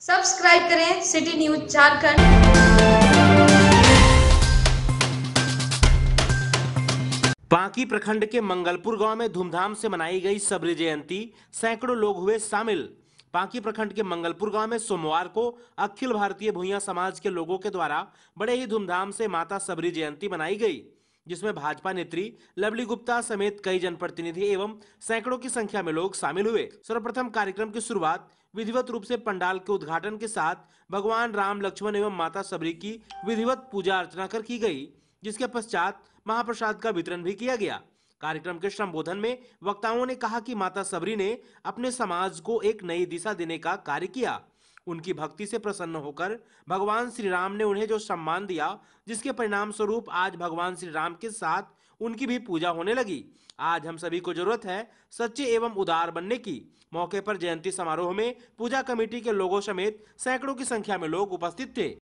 subscribe करें city news Jharkhand बांकी प्रखंड के मंगलपुर गांव में धूमधाम से मनाई गई सबरी जयंती सैकड़ों लोग हुए शामिल बांकी प्रखंड के मंगलपुर गांव में सोमवार को अखिल भारतीय भूया समाज के लोगों के द्वारा बड़े ही धूमधाम से माता सबरी जयंती मनाई गई जिसमें भाजपा नेत्री लवली गुप्ता समेत कई जनप्रतिनिधि एवं सैकड़ों की संख्या में लोग शामिल हुए सर्वप्रथम कार्यक्रम की शुरुआत विधिवत रूप से पंडाल के उद्घाटन के साथ भगवान राम लक्ष्मण एवं माता सबरी की विधिवत पूजा अर्चना कर की गई जिसके पश्चात महाप्रसाद का वितरण भी किया गया कार्यक्रम के संबोधन में वक्ताओं ने कहा कि माता सबरी ने अपने समाज को एक नई दिशा देने का कार्य किया उनकी भक्ति से प्रसन्न होकर भगवान श्री राम ने उन्हें जो सम्मान दिया जिसके परिणाम स्वरूप आज भगवान श्री राम के साथ उनकी भी पूजा होने लगी आज हम सभी को जरूरत है सच्चे एवं उदार बनने की मौके पर जयंती समारोह में पूजा कमेटी के लोगों समेत सैकड़ों की संख्या में लोग उपस्थित थे